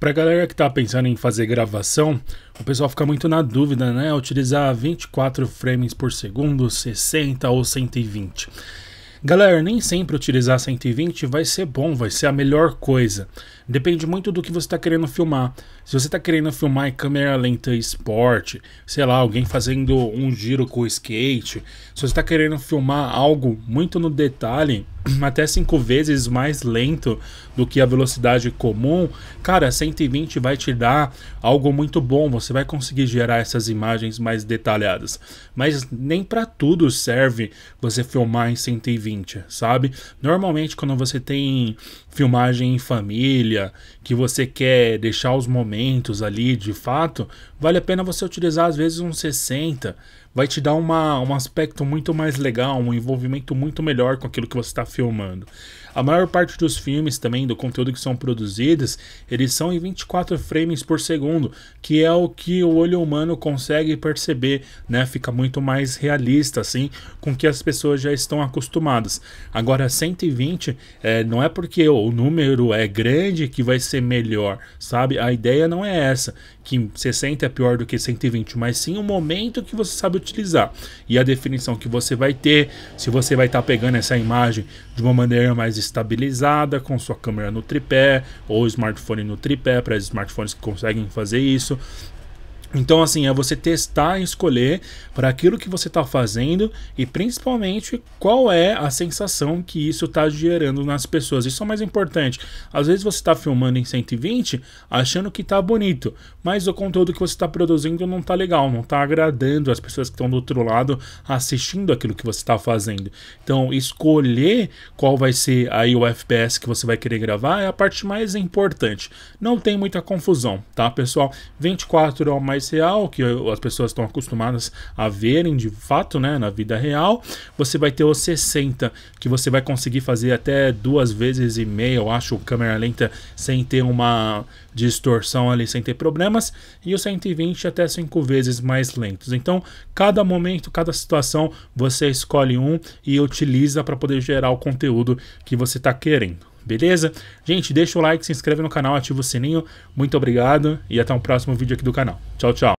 Para galera que está pensando em fazer gravação, o pessoal fica muito na dúvida, né? Utilizar 24 frames por segundo, 60 ou 120. Galera, nem sempre utilizar 120 vai ser bom, vai ser a melhor coisa. Depende muito do que você está querendo filmar. Se você está querendo filmar em câmera lenta esporte, sei lá, alguém fazendo um giro com o skate, se você está querendo filmar algo muito no detalhe, até cinco vezes mais lento do que a velocidade comum, cara, 120 vai te dar algo muito bom, você vai conseguir gerar essas imagens mais detalhadas. Mas nem para tudo serve você filmar em 120, sabe? Normalmente quando você tem filmagem em família, que você quer deixar os momentos ali de fato, vale a pena você utilizar às vezes um 60, vai te dar uma, um aspecto muito mais legal, um envolvimento muito melhor com aquilo que você está filmando. A maior parte dos filmes também, do conteúdo que são produzidos, eles são em 24 frames por segundo, que é o que o olho humano consegue perceber, né? Fica muito mais realista, assim, com que as pessoas já estão acostumadas. Agora, 120 é, eh, não é porque o número é grande que vai ser melhor, sabe? A ideia não é essa, que 60 é pior do que 120, mas sim o momento que você sabe utilizar. E a definição que você vai ter, se você vai estar tá pegando essa imagem de uma maneira mais estabilizada, com sua câmera no tripé ou smartphone no tripé, para os smartphones que conseguem fazer isso. Então, assim, é você testar e escolher para aquilo que você está fazendo e principalmente qual é a sensação que isso está gerando nas pessoas. Isso é o mais importante. Às vezes você está filmando em 120 achando que está bonito, mas o conteúdo que você está produzindo não está legal, não está agradando as pessoas que estão do outro lado assistindo aquilo que você está fazendo. Então, escolher qual vai ser aí o FPS que você vai querer gravar é a parte mais importante. Não tem muita confusão, tá, pessoal? 24 é o mais mais real, que as pessoas estão acostumadas a verem de fato, né, na vida real. Você vai ter o 60, que você vai conseguir fazer até duas vezes e meia, eu acho, câmera lenta sem ter uma distorção ali, sem ter problemas, e o 120 até cinco vezes mais lentos. Então, cada momento, cada situação, você escolhe um e utiliza para poder gerar o conteúdo que você está querendo. Beleza? Gente, deixa o like, se inscreve no canal, ativa o sininho. Muito obrigado e até um próximo vídeo aqui do canal. Tchau, tchau.